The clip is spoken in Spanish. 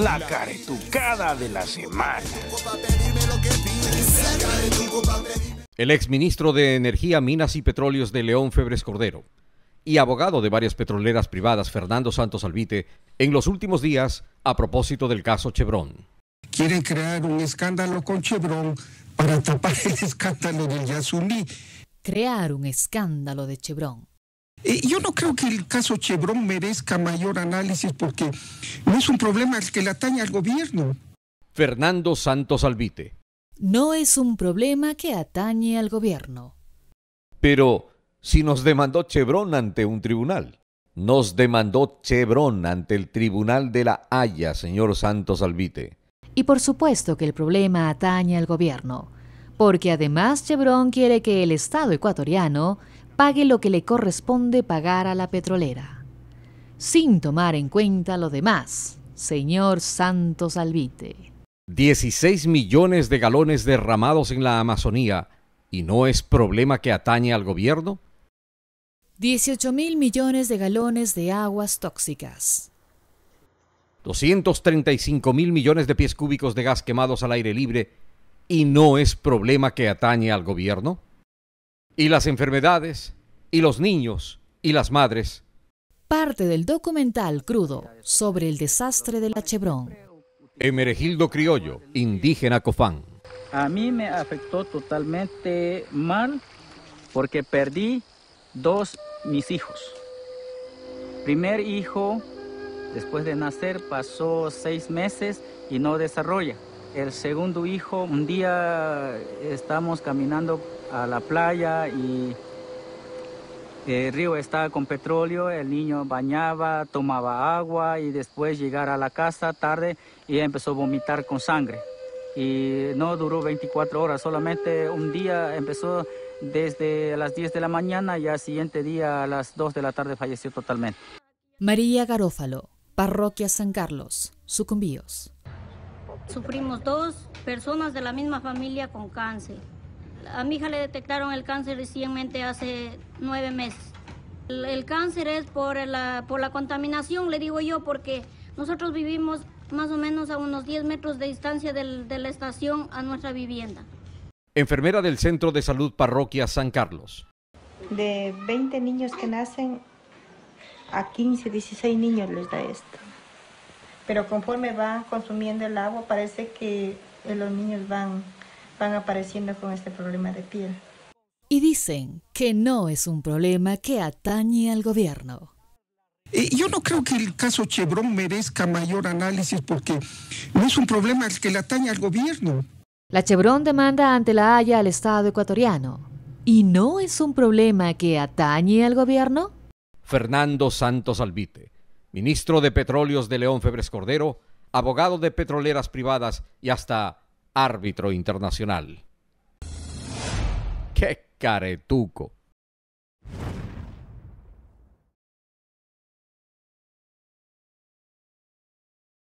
la caretucada de la semana. El exministro de Energía, Minas y Petróleos de León, Febres Cordero, y abogado de varias petroleras privadas, Fernando Santos Alvite, en los últimos días a propósito del caso Chevron. Quieren crear un escándalo con Chevron para tapar el escándalo del Yasuní. Crear un escándalo de Chevron. Eh, yo no creo que el caso Chevron merezca mayor análisis porque no es un problema que le atañe al gobierno. Fernando Santos Alvite. No es un problema que atañe al gobierno. Pero si nos demandó Chevron ante un tribunal. Nos demandó Chevron ante el Tribunal de la Haya, señor Santos Alvite. Y por supuesto que el problema atañe al gobierno, porque además Chevron quiere que el Estado ecuatoriano pague lo que le corresponde pagar a la petrolera, sin tomar en cuenta lo demás, señor Santos Alvite. 16 millones de galones derramados en la Amazonía, ¿y no es problema que atañe al gobierno? 18 mil millones de galones de aguas tóxicas. 235 mil millones de pies cúbicos de gas quemados al aire libre, ¿y no es problema que atañe al gobierno? y las enfermedades, y los niños, y las madres. Parte del documental crudo sobre el desastre de la Chevron. Emeregildo Criollo, indígena Cofán. A mí me afectó totalmente mal porque perdí dos mis hijos. Primer hijo, después de nacer, pasó seis meses y no desarrolla. El segundo hijo, un día estamos caminando a la playa y el eh, río estaba con petróleo, el niño bañaba, tomaba agua y después llegar a la casa tarde y empezó a vomitar con sangre. Y no duró 24 horas, solamente un día empezó desde las 10 de la mañana y al siguiente día a las 2 de la tarde falleció totalmente. María Garófalo, Parroquia San Carlos, Sucumbíos. Sufrimos dos personas de la misma familia con cáncer. A mi hija le detectaron el cáncer recientemente hace nueve meses. El, cáncer es por la, por la contaminación, le digo yo, porque nosotros vivimos más o menos a unos 10 metros de distancia de la estación a nuestra vivienda. Enfermera del Centro de Salud Parroquia San Carlos. De 20 niños que nacen, a 15, 16 niños les da esto pero conforme va consumiendo el agua parece que eh, los niños van, van apareciendo con este problema de piel. Y dicen que no es un problema que atañe al gobierno. Eh, yo no creo que el caso Chevron merezca mayor análisis porque no es un problema el que le atañe al gobierno. La Chevron demanda ante la Haya al Estado ecuatoriano. ¿Y no es un problema que atañe al gobierno? Fernando Santos alvite ministro de Petróleos de León Febres Cordero, abogado de petroleras privadas y hasta árbitro internacional. ¡Qué caretuco!